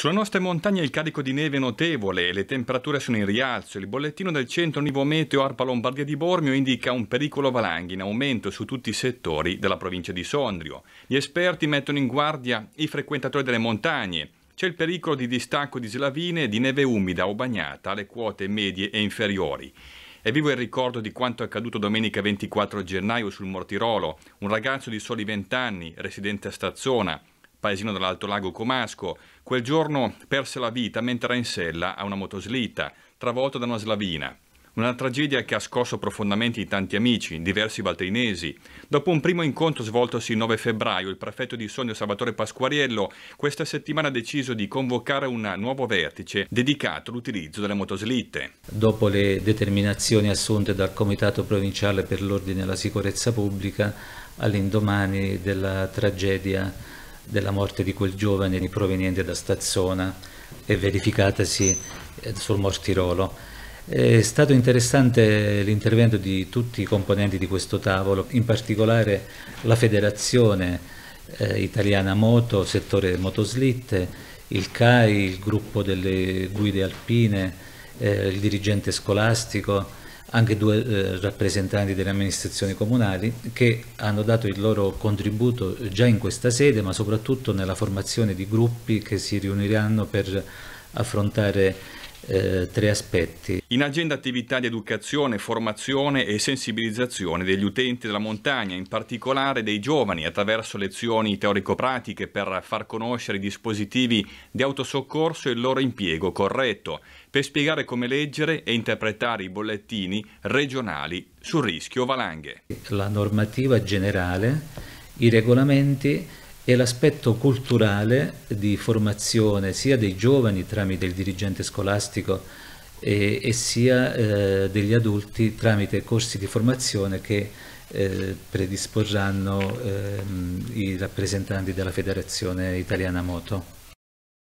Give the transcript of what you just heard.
Sulle nostre montagne il carico di neve è notevole, le temperature sono in rialzo. Il bollettino del centro Nivometeo Arpa Lombardia di Bormio indica un pericolo valanghi in aumento su tutti i settori della provincia di Sondrio. Gli esperti mettono in guardia i frequentatori delle montagne. C'è il pericolo di distacco di slavine e di neve umida o bagnata alle quote medie e inferiori. È vivo il ricordo di quanto è accaduto domenica 24 gennaio sul Mortirolo, un ragazzo di soli 20 anni, residente a Stazzona, paesino dell'Alto Lago Comasco. Quel giorno perse la vita mentre era in sella a una motoslitta, travolta da una slavina. Una tragedia che ha scosso profondamente i tanti amici, diversi valtrinesi. Dopo un primo incontro svoltosi il 9 febbraio, il prefetto di Sogno Salvatore Pasquariello questa settimana ha deciso di convocare un nuovo vertice dedicato all'utilizzo delle motoslitte. Dopo le determinazioni assunte dal Comitato Provinciale per l'Ordine e la Sicurezza Pubblica all'indomani della tragedia della morte di quel giovane proveniente da Stazzona e verificatasi eh, sul Mortirolo. È stato interessante l'intervento di tutti i componenti di questo tavolo, in particolare la Federazione eh, Italiana Moto, settore motoslitte, il CAI, il gruppo delle guide alpine, eh, il dirigente scolastico, anche due eh, rappresentanti delle amministrazioni comunali che hanno dato il loro contributo già in questa sede ma soprattutto nella formazione di gruppi che si riuniranno per affrontare eh, tre aspetti. In agenda attività di educazione, formazione e sensibilizzazione degli utenti della montagna, in particolare dei giovani, attraverso lezioni teorico-pratiche per far conoscere i dispositivi di autosoccorso e il loro impiego corretto, per spiegare come leggere e interpretare i bollettini regionali sul rischio valanghe. La normativa generale, i regolamenti e l'aspetto culturale di formazione sia dei giovani tramite il dirigente scolastico e, e sia eh, degli adulti tramite corsi di formazione che eh, predisporranno ehm, i rappresentanti della Federazione Italiana Moto.